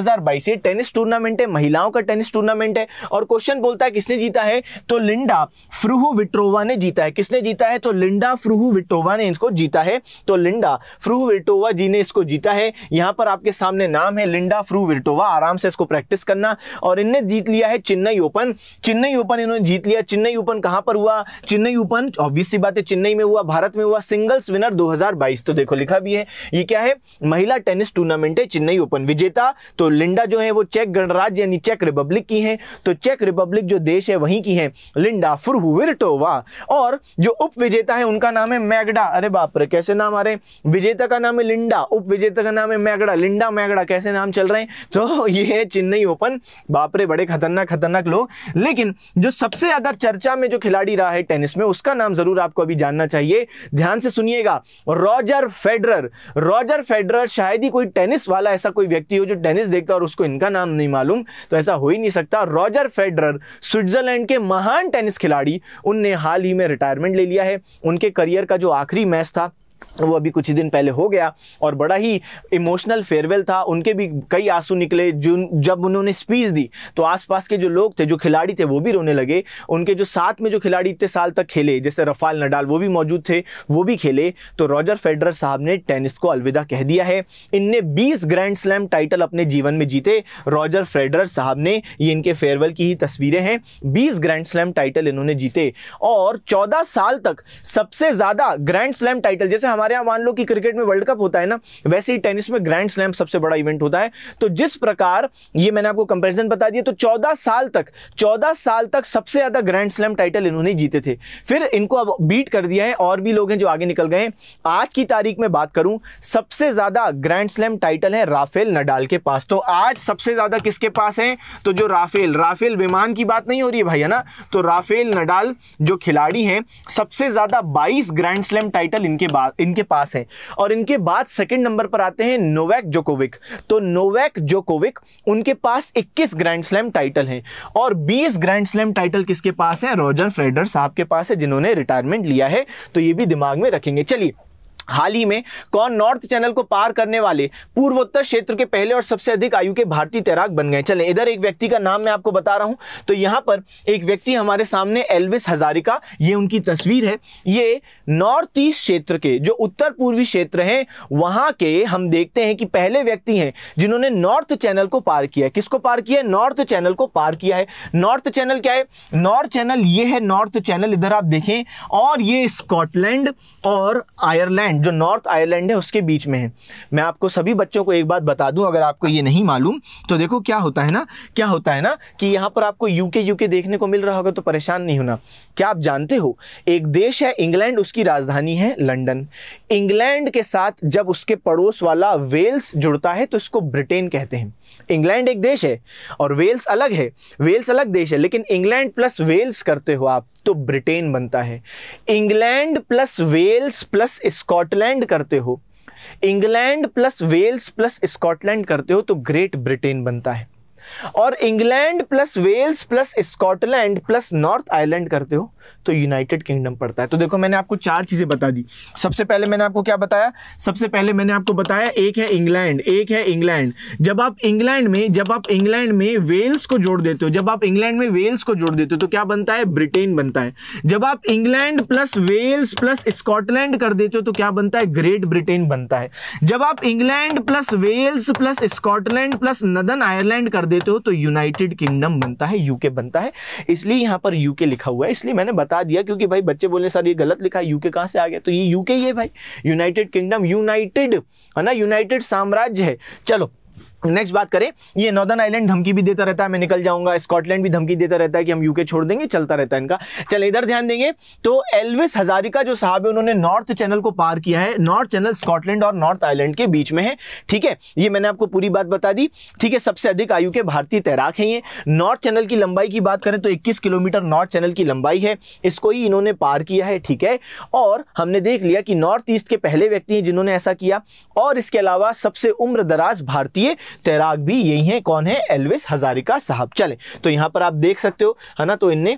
ये टेनिस टूर्नामेंट है महिलाओं का टेनिस टूर्नामेंट है और क्वेश्चन बोलता है किसने जीता है तो लिंडा फ्रूहू विट्रोवा ने जीता है किसने जीता है तो लिंडा फ्रूहू विट्रोवा ने इसको जीता है तो लिंडा फ्रू फ्रूविर्टोवा जी ने इसको जीता है यहाँ पर आपके सामने नाम है लिंडा फ्रू फ्रूविर्टोवा आराम से इसको प्रैक्टिस करना और इनने जीत लिया है चेन्नई ओपन चेन्नई ओपन इन्होंने जीत लिया चेन्नई ओपन कहाँ पर हुआ चेन्नई ओपन ऑब्वियस सी बात है चेन्नई में हुआ भारत में हुआ सिंगल्स विनर दो तो देखो लिखा भी है ये क्या है महिला टेनिस टूर्नामेंट है चेन्नई ओपन विजेता तो लिंडा जो है वो चेक गणराज्य यानी चेक रिपब्लिक की है तो चेक रिपब्लिक जो देश है वहीं की है लिंडा फुरहुविरटोवा और जो उप विजेता है उनका नाम है मैगडा अरे बाप रे कैसे नाम नाम आ रहे हैं विजेता का नाम है लिंडा उप विजेता का नाम है मैगड़ा लिंडा मैगड़ा कैसे नाम चल रहे हैं तो ये है चेन्नई ओपन बापरे बड़े खतरनाक खतरनाक लोग लेकिन जो सबसे ज्यादा चर्चा में जो खिलाड़ी रहा है टेनिस में उसका नाम जरूर आपको अभी जानना चाहिए ध्यान से सुनिएगा रॉजर फेडरर रॉजर फेडरर शायद ही कोई टेनिस वाला ऐसा कोई व्यक्ति हो जो टेनिस देखता है और उसको इनका नाम नहीं मालूम तो ऐसा हो ही नहीं सकता रॉजर फेडरर स्विट्जरलैंड के महान टेनिस खिलाड़ी उनने हाल ही में रिटायरमेंट ले लिया है उनके करियर का जो आखिरी मैच था वो अभी कुछ ही दिन पहले हो गया और बड़ा ही इमोशनल फेयरवेल था उनके भी कई आंसू निकले जो जब उन्होंने स्पीच दी तो आसपास के जो लोग थे जो खिलाड़ी थे वो भी रोने लगे उनके जो साथ में जो खिलाड़ी इतने साल तक खेले जैसे रफाल नडाल वो भी मौजूद थे वो भी खेले तो रॉजर फेडरर साहब ने टेनिस को अलविदा कह दिया है इनने बीस ग्रैंड स्लैम टाइटल अपने जीवन में जीते रॉजर फेडरर साहब ने ये इनके फेयरवेल की ही तस्वीरें हैं बीस ग्रैंड स्लैम टाइटल इन्होंने जीते और चौदह साल तक सबसे ज़्यादा ग्रैंड स्लैम टाइटल जैसे जैसे हमारे यहाँ मान लो कि क्रिकेट में वर्ल्ड कप होता है ना वैसे ही टेनिस में ग्रैंड स्लैम सबसे बड़ा इवेंट होता है तो जिस प्रकार ये मैंने आपको कंपेरिजन बता दिया तो चौदह साल तक चौदह साल तक सबसे ज्यादा ग्रैंड स्लैम टाइटल इन्होंने जीते थे फिर इनको अब बीट कर दिया है और भी लोग हैं जो आगे निकल गए आज की तारीख में बात करूं सबसे ज्यादा ग्रैंड स्लैम टाइटल है राफेल नडाल के पास तो आज सबसे ज्यादा किसके पास है तो जो राफेल राफेल विमान की बात नहीं हो रही है भाई है ना तो राफेल नडाल जो खिलाड़ी हैं सबसे ज्यादा 22 ग्रैंड स्लैम टाइटल इनके बाद इनके पास है और इनके बाद सेकेंड नंबर पर आते हैं नोवैक जोकोविक तो नोवैक जोकोविक उनके पास 21 ग्रैंड स्लैम टाइटल हैं और 20 ग्रैंड स्लैम टाइटल किसके पास है रोजर फ्रेडर साहब के पास है जिन्होंने रिटायरमेंट लिया है तो ये भी दिमाग में रखेंगे चलिए हाल ही में कौन नॉर्थ चैनल को पार करने वाले पूर्वोत्तर क्षेत्र के पहले और सबसे अधिक आयु के भारतीय तैराक बन गए चले इधर एक व्यक्ति का नाम मैं आपको बता रहा हूं तो यहां पर एक व्यक्ति हमारे सामने एल्विस हजारिका ये उनकी तस्वीर है ये नॉर्थ ईस्ट क्षेत्र के जो उत्तर पूर्वी क्षेत्र हैं वहां के हम देखते हैं कि पहले व्यक्ति हैं जिन्होंने नॉर्थ चैनल को पार किया है किसको पार किया है नॉर्थ चैनल को पार किया है नॉर्थ चैनल क्या है नॉर्थ चैनल ये है नॉर्थ चैनल इधर आप देखें और ये स्कॉटलैंड और आयरलैंड आयरलैंड जो नॉर्थ आयरलैंड है उसके बीच में है मैं आपको सभी बच्चों को एक बात बता दूं अगर आपको ये नहीं मालूम तो देखो क्या होता है ना क्या होता है ना कि यहाँ पर आपको यूके यूके देखने को मिल रहा होगा तो परेशान नहीं होना क्या आप जानते हो एक देश है इंग्लैंड उसकी राजधानी है लंडन इंग्लैंड के साथ जब उसके पड़ोस वाला वेल्स जुड़ता है तो इसको ब्रिटेन कहते हैं इंग्लैंड एक देश है और वेल्स अलग है वेल्स अलग देश है लेकिन इंग्लैंड प्लस वेल्स करते हो आप तो ब्रिटेन बनता है England plus Wales plus Scot Scotland करते हो England plus Wales plus Scotland करते हो तो ग्रेट ब्रिटेन बनता है और England plus Wales plus Scotland plus North Ireland करते हो तो यूनाइटेड किंगडम पड़ता है तो देखो मैंने आपको चार चीज़ें बता दी सबसे पहले मैंने आपको क्या बताया सबसे पहले मैंने आपको बताया एक है इंग्लैंड एक है इंग्लैंड जब आप इंग्लैंड में जब आप इंग्लैंड में वेल्स को जोड़ देते हो जब आप इंग्लैंड में वेल्स को जोड़ देते हो तो क्या बनता है ब्रिटेन बनता है जब आप England plus Wales plus Scotland कर देते हो तो क्या बनता है ग्रेट ब्रिटेन बनता है जब आप England plus Wales plus Scotland plus northern Ireland कर देते हो तो यूनाइटेड किंगडम बनता है यूके बनता है इसलिए यहाँ पर यूके लिखा हुआ है इसलिए मैंने बता दिया क्योंकि भाई बच्चे बोले सर ये गलत लिखा है यूके कहाँ से आ गया तो ये यूके ही है भाई यूनाइटेड किंगडम यूनाइटेड है ना यूनाइटेड साम्राज्य है चलो नेक्स्ट बात करें ये नॉर्दर्न आइलैंड धमकी भी देता रहता है मैं निकल जाऊंगा स्कॉटलैंड भी धमकी देता रहता है कि हम यूके छोड़ देंगे चलता रहता है इनका चले इधर ध्यान देंगे तो एल्विस हजारिका जो साहब है उन्होंने नॉर्थ चैनल को पार किया है नॉर्थ चैनल स्कॉटलैंड और नॉर्थ आइलैंड के बीच में है ठीक है ये मैंने आपको पूरी बात बता दी ठीक है सबसे अधिक आयु के भारतीय तैराक है ये नॉर्थ चैनल की लंबाई की बात करें तो इक्कीस किलोमीटर नॉर्थ चैनल की लंबाई है इसको ही इन्होंने पार किया है ठीक है और हमने देख लिया कि नॉर्थ ईस्ट के पहले व्यक्ति हैं जिन्होंने ऐसा किया और इसके अलावा सबसे उम्र भारतीय तैराक भी यही है कौन है एलविस हजारिका साहब चले तो यहां पर आप देख सकते हो है ना तो इनने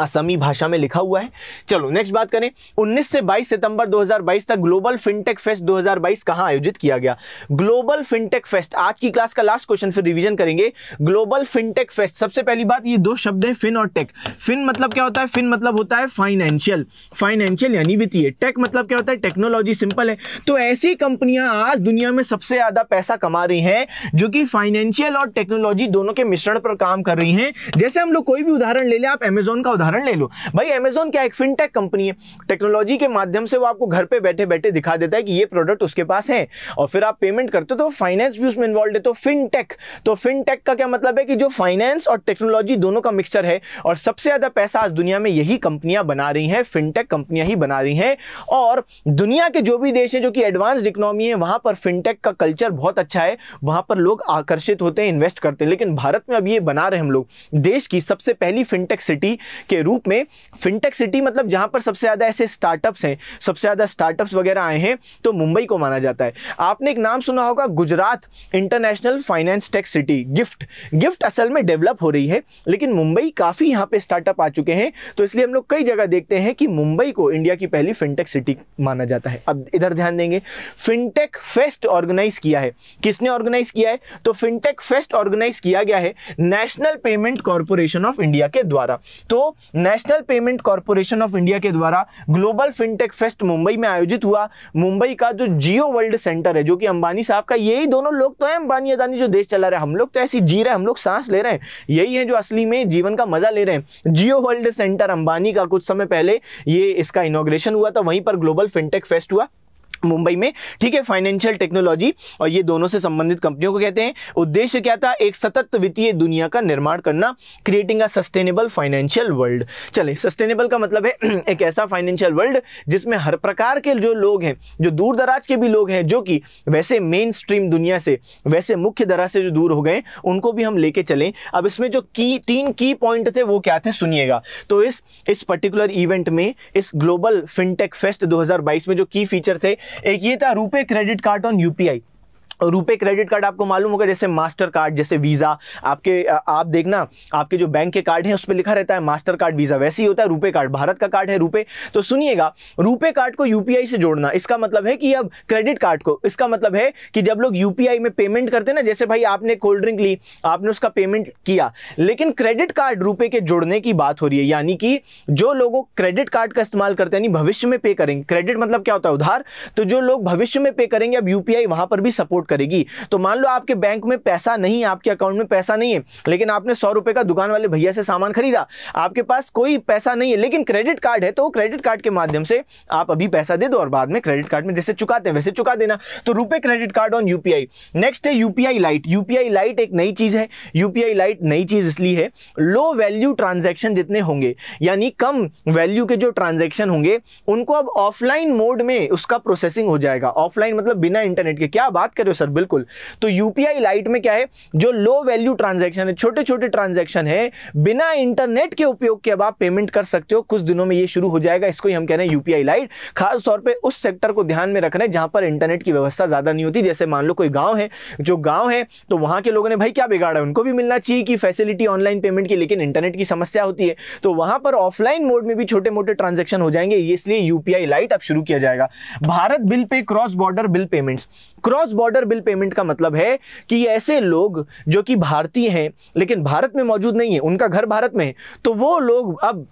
असमी भाषा में लिखा हुआ है चलो नेक्स्ट बात करें 19 से 22 सितंबर 2022 तक ग्लोबल फिनटेक फेस्ट 2022 कहां आयोजित किया गया ग्लोबल फिनटेक फेस्ट आज की क्लास का लास्ट क्वेश्चन फिर रिवीजन करेंगे ग्लोबल फिनटेक फेस्ट सबसे पहली बात ये दो शब्द हैं फिन और टेक फिन मतलब क्या होता है फिन मतलब होता है फाइनेंशियल फाइनेंशियल यानी वित्तीय टेक मतलब क्या होता है टेक्नोलॉजी सिंपल है तो ऐसी कंपनियां आज दुनिया में सबसे ज्यादा पैसा कमा रही है जो कि फाइनेंशियल और टेक्नोलॉजी दोनों के मिश्रण पर काम कर रही है जैसे हम लोग कोई भी उदाहरण ले लें आप अमेजोन का उदाहरण ले लो भाई अमेजोन क्या एक फिनटेक कंपनी है टेक्नोलॉजी के माध्यम से वो आपको घर पे बैठे बैठे दिखा देता है कि ये प्रोडक्ट उसके पास है और फिर आप पेमेंट करते हो तो फाइनेंस भी उसमें इन्वॉल्व है तो फिनटेक तो फिनटेक का क्या मतलब है कि जो फाइनेंस और टेक्नोलॉजी दोनों का मिक्सचर है और सबसे ज़्यादा पैसा आज दुनिया में यही कंपनियां बना रही हैं फिनटेक कंपनियां ही बना रही हैं और दुनिया के जो भी देश है जो कि एडवांस इकोनॉमी है वहां पर फिनटेक का कल्चर बहुत अच्छा है वहां पर लोग आकर्षित होते हैं इन्वेस्ट करते हैं लेकिन भारत में अब ये बना रहे हम लोग देश की सबसे पहली फिनटेक सिटी के रूप में फिनटेक सिटी मतलब जहां पर सबसे ज़्यादा ऐसे स्टार्टअप्स हैं सबसे ज़्यादा स्टार्टअप्स वगैरह आए हैं तो मुंबई को माना जाता है आपने एक नाम सुना होगा Gujarat international finance tech city gift gift असल में डेवलप हो रही है लेकिन मुंबई काफ़ी यहाँ पे स्टार्टअप आ चुके हैं तो इसलिए हम लोग कई जगह देखते हैं कि मुंबई को इंडिया की पहली फिनटेक सिटी माना जाता है अब इधर ध्यान देंगे फिनटेक फेस्ट ऑर्गेनाइज किया है किसने ऑर्गेनाइज किया है तो फिनटेक फेस्ट ऑर्गेनाइज किया गया है national payment corporation of India के द्वारा तो national payment corporation of India के द्वारा ग्लोबल फिनटेक फेस्ट मुंबई में आयोजित हुआ मुंबई का जो जियो वर्ल्ड सेंटर है जो कि अंबानी साहब का यही दोनों लोग तो हैं अंबानी अदानी जो देश चला रहे हैं हम लोग तो ऐसी जी रहे हैं हम लोग सांस ले रहे हैं यही है जो असली में जीवन का मजा ले रहे हैं जियो वर्ल्ड सेंटर अंबानी का कुछ समय पहले ये इसका इनोग्रेशन हुआ था वहीं पर ग्लोबल फिनटेक फेस्ट हुआ मुंबई में ठीक है फाइनेंशियल टेक्नोलॉजी और ये दोनों से संबंधित कंपनियों को कहते हैं उद्देश्य क्या था एक सतत वित्तीय दुनिया का निर्माण करना creating a sustainable financial world चले सस्टेनेबल का मतलब है एक ऐसा फाइनेंशियल वर्ल्ड जिसमें हर प्रकार के जो लोग हैं जो दूर दराज के भी लोग हैं जो कि वैसे मेन स्ट्रीम दुनिया से वैसे मुख्य दराज से जो दूर हो गए उनको भी हम लेके चलें अब इसमें जो की तीन की पॉइंट थे वो क्या थे सुनिएगा तो इस इस पर्टिकुलर इवेंट में इस ग्लोबल फिनटेक फेस्ट 2022 में जो की फीचर थे एक ये था RuPay credit card on UPI RuPay credit card आपको मालूम होगा जैसे मास्टर कार्ड जैसे वीज़ा आपके आप देखना आपके जो बैंक के कार्ड हैं उस पर लिखा रहता है मास्टर कार्ड वीज़ा वैसे ही होता है रुपए कार्ड भारत का कार्ड है रुपए तो सुनिएगा रुपए कार्ड को यूपीआई से जोड़ना इसका मतलब है कि अब क्रेडिट कार्ड को इसका मतलब है कि जब लोग यूपीआई में पेमेंट करते ना जैसे भाई आपने कोल्ड ड्रिंक ली आपने उसका पेमेंट किया लेकिन क्रेडिट कार्ड रुपए के जोड़ने की बात हो रही है यानी कि जो लोगों क्रेडिट कार्ड का इस्तेमाल करते हैं भविष्य में पे करेंगे क्रेडिट मतलब क्या होता है उधार तो जो लोग भविष्य में पे करेंगे अब यूपीआई वहां पर भी सपोर्ट सपोर्ट करेगी तो मान लो आपके बैंक में पैसा नहीं है आपके अकाउंट में पैसा नहीं है लेकिन आपने सौ रुपए का दुकान वाले भैया से सामान खरीदा आपके पास कोई पैसा नहीं है लेकिन क्रेडिट कार्ड है तो क्रेडिट कार्ड के माध्यम से आप अभी पैसा दे दो और बाद में क्रेडिट कार्ड में जैसे चुकाते हैं वैसे चुका देना तो रुपए credit card on UPI next है यूपीआई लाइट यूपीआई लाइट एक नई चीज़ है यूपीआई लाइट नई चीज़ इसलिए है लो वैल्यू ट्रांजेक्शन जितने होंगे यानी कम वैल्यू के जो ट्रांजेक्शन होंगे उनको अब ऑफलाइन मोड में उसका प्रोसेसिंग हो जाएगा ऑफलाइन मतलब बिना इंटरनेट के क्या बात करें हो सर बिल्कुल तो यूपीआई लाइट में क्या है जो लो वैल्यू ट्रांजेक्शन है छोटे छोटे ट्रांजेक्शन है बिना इंटरनेट के उपयोग के अब आप पेमेंट कर सकते हो कुछ दिनों में ये शुरू हो जाएगा इसको ही हम कह रहे हैं यूपीआई लाइट खास तौर पे उस सेक्टर को ध्यान में रखना है जहां पर इंटरनेट की व्यवस्था ज्यादा नहीं होती जैसे मान लो कोई गांव है जो गांव है तो वहां के लोगों ने भाई क्या बिगाड़ा उनको भी मिलना चाहिए कि फैसिलिटी ऑनलाइन पेमेंट की लेकिन इंटरनेट की समस्या होती है तो वहां पर ऑफलाइन मोड में भी छोटे मोटे ट्रांजेक्शन हो जाएंगे इसलिए यूपीआई लाइट अब शुरू किया जाएगा Bharat bill pay cross border bill payments cross border inter bill payment का मतलब है कि ऐसे लोग जो कि भारतीय हैं लेकिन भारत में मौजूद नहीं है उनका घर भारत में है तो वो लोग अब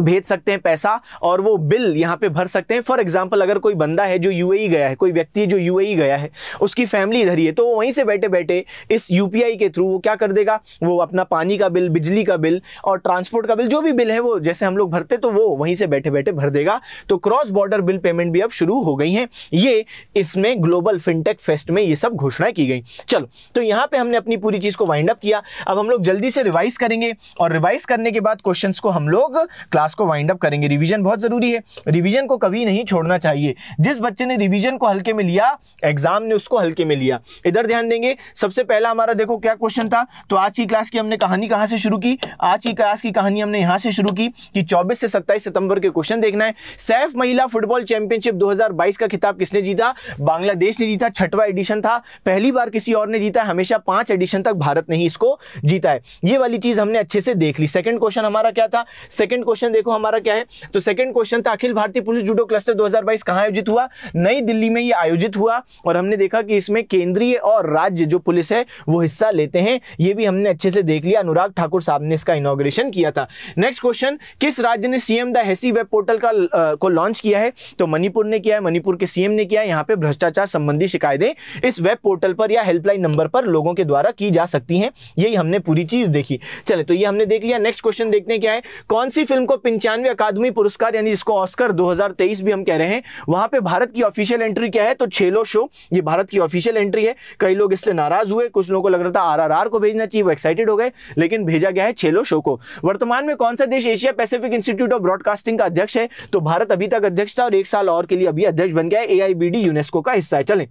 भेज सकते हैं पैसा और वो बिल यहाँ पे भर सकते हैं फॉर एग्जाम्पल अगर कोई बंदा है जो यू e गया है कोई व्यक्ति जो यू e गया है उसकी फैमिली इधर ही है तो वहीं से बैठे बैठे इस यूपीआई के थ्रू वो क्या कर देगा वो अपना पानी का बिल बिजली का बिल और ट्रांसपोर्ट का बिल जो भी बिल है वो जैसे हम लोग भरते तो वो वहीं से बैठे बैठे भर देगा तो क्रॉस बॉर्डर बिल पेमेंट भी अब शुरू हो गई है ये इसमें ग्लोबल फिनटेक फेस्ट में ये सब घोषणाएं की गई चलो तो यहाँ पर हमने अपनी पूरी चीज़ को वाइंड अप किया अब हम लोग जल्दी से रिवाइज करेंगे और रिवाइज करने के बाद क्वेश्चन को हम लोग क्लास क्लास को वाइंड अप करेंगे रिवीजन बहुत ज़रूरी है रिवीजन को कभी नहीं छोड़ना चाहिए जिस बच्चे ने रिवीजन को हल्के में लिया एग्जाम ने उसको हल्के में लिया इधर ध्यान देंगे सबसे पहला हमारा देखो क्या क्वेश्चन था तो आज की क्लास की हमने कहानी कहाँ से शुरू की आज की क्लास की कहानी हमने यहाँ से शुरू की कि चौबीस से सत्ताईस सितंबर के क्वेश्चन देखना है सैफ महिला फुटबॉल चैंपियनशिप दो का खिताब किसने जीता बांग्लादेश ने जीता छठवा एडिशन था पहली बार किसी और ने जीता हमेशा पांच एडिशन तक भारत ने ही इसको जीता है ये वाली चीज हमने अच्छे से देख ली सेकंड क्वेश्चन हमारा क्या था सेकंड क्वेश्चन क्वेश्चन देखो हमारा क्या है तो सेकंड क्वेश्चन था अखिल भारतीय पुलिस जूडो क्लस्टर 2022 कहां आयोजित हुआ नई दिल्ली में ये आयोजित हुआ और हमने देखा कि इसमें केंद्रीय और राज्य जो पुलिस है वो हिस्सा लेते हैं ये भी हमने अच्छे से देख लिया अनुराग ठाकुर साहब ने इसका इनोग्रेशन किया था नेक्स्ट क्वेश्चन किस राज्य ने सीएम द हेसी वेब पोर्टल का आ, को लॉन्च किया है तो मणिपुर ने किया है मणिपुर के सीएम ने किया है यहाँ पे भ्रष्टाचार संबंधी शिकायतें इस वेब पोर्टल पर या हेल्पलाइन नंबर पर लोगों के द्वारा की जा सकती हैं यही हमने पूरी चीज देखी चले तो ये हमने देख लिया नेक्स्ट क्वेश्चन देखते हैं क्या है कौन सी फिल्म को पंचानवे अकादमी पुरस्कार यानी जिसको ऑस्कर 2023 भी हम कह रहे हैं वहां पे भारत की ऑफिशियल एंट्री क्या है तो छेलो शो ये भारत की ऑफिशियल एंट्री है कई लोग इससे नाराज हुए कुछ लोगों को लग रहा था आरआरआर को भेजना चाहिए वो एक्साइटेड हो गए लेकिन भेजा गया है छेलो शो को वर्तमान में कौन सा देश Asia Pacific institute of Broadcasting का अध्यक्ष है तो भारत अभी तक अध्यक्ष था और एक साल और के लिए अभी अध्यक्ष बन गया है ए यूनेस्को का हिस्सा है चलें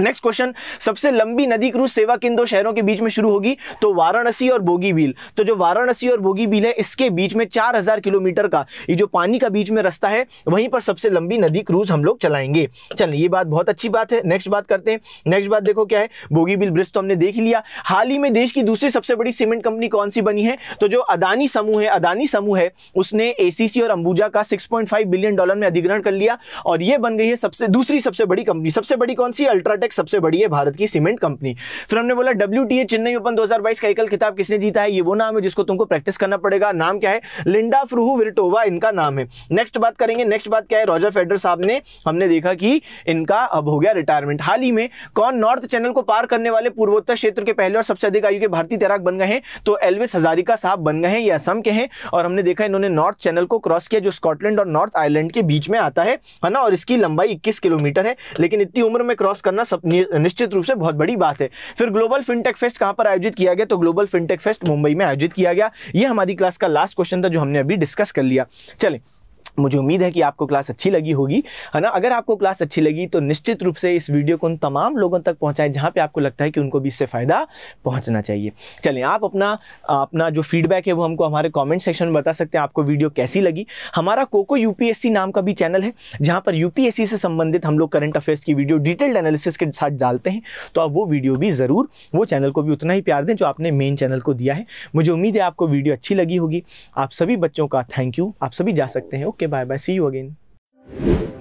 नेक्स्ट क्वेश्चन सबसे लंबी नदी क्रूज सेवा किन दो शहरों के बीच में शुरू होगी तो वाराणसी और बोगीबील तो जो वाराणसी और बोगीबील है इसके बीच में 4000 किलोमीटर का ये जो पानी का बीच में रास्ता है वहीं पर सबसे लंबी नदी क्रूज हम लोग चलाएंगे चलिए ये बात बहुत अच्छी बात है नेक्स्ट बात करते हैं नेक्स्ट बात देखो क्या है बोगीबील ब्रिज तो हमने देख लिया हाल ही में देश की दूसरी सबसे बड़ी सीमेंट कंपनी कौन सी बनी है तो जो अदानी समूह है अदानी समूह है उसने ए और अंबुजा का सिक्स बिलियन डॉलर में अधिग्रहण कर लिया और यह बन गई है सबसे दूसरी सबसे बड़ी कंपनी सबसे बड़ी कौन सी अल्ट्राटेक तक सबसे बड़ी है भारत की सीमेंट कंपनी फिर हमने बोला डब्ल्यू चेन्नई ओपन दो का एकल खिताब किसने जीता है ये वो नाम है जिसको तुमको प्रैक्टिस करना पड़ेगा नाम क्या है लिंडा फ्रूहू विल्टोवा इनका नाम है नेक्स्ट बात करेंगे नेक्स्ट बात क्या है रॉजर फेडर साहब ने हमने देखा कि इनका अब हो गया रिटायरमेंट हाल ही में कौन नॉर्थ चैनल को पार करने वाले पूर्वोत्तर क्षेत्र के पहले और सबसे अधिक आयु के भारतीय तैराक बन गए हैं तो एलविस हजारिका साहब बन गए हैं ये असम के हैं और हमने देखा इन्होंने नॉर्थ चैनल को क्रॉस किया जो स्कॉटलैंड और नॉर्थ आयरलैंड के बीच में आता है है ना और इसकी लंबाई 21 किलोमीटर है लेकिन इतनी उम्र में क्रॉस करना सब निश्चित रूप से बहुत बड़ी बात है फिर ग्लोबल फिनटेक फेस्ट कहां पर आयोजित किया गया तो ग्लोबल फिनटेक फेस्ट मुंबई में आयोजित किया गया यह हमारी क्लास का लास्ट क्वेश्चन था जो हमने अभी डिस्कस कर लिया चले मुझे उम्मीद है कि आपको क्लास अच्छी लगी होगी है ना अगर आपको क्लास अच्छी लगी तो निश्चित रूप से इस वीडियो को उन तमाम लोगों तक पहुंचाएं जहां पे आपको लगता है कि उनको भी इससे फ़ायदा पहुंचना चाहिए चलें आप अपना अपना जो फीडबैक है वो हमको हमारे कमेंट सेक्शन में बता सकते हैं आपको वीडियो कैसी लगी हमारा कोको यूपीएससी नाम का भी चैनल है जहाँ पर यूपीएससी से संबंधित हम लोग करंट अफेयर्स की वीडियो डिटेल्ड एनालिसिस के साथ डालते हैं तो आप वो वीडियो भी ज़रूर वो चैनल को भी उतना ही प्यार दें जो आपने मेन चैनल को दिया है मुझे उम्मीद है आपको वीडियो अच्छी लगी होगी आप सभी बच्चों का थैंक यू आप सभी जा सकते हैं okay bye bye see you again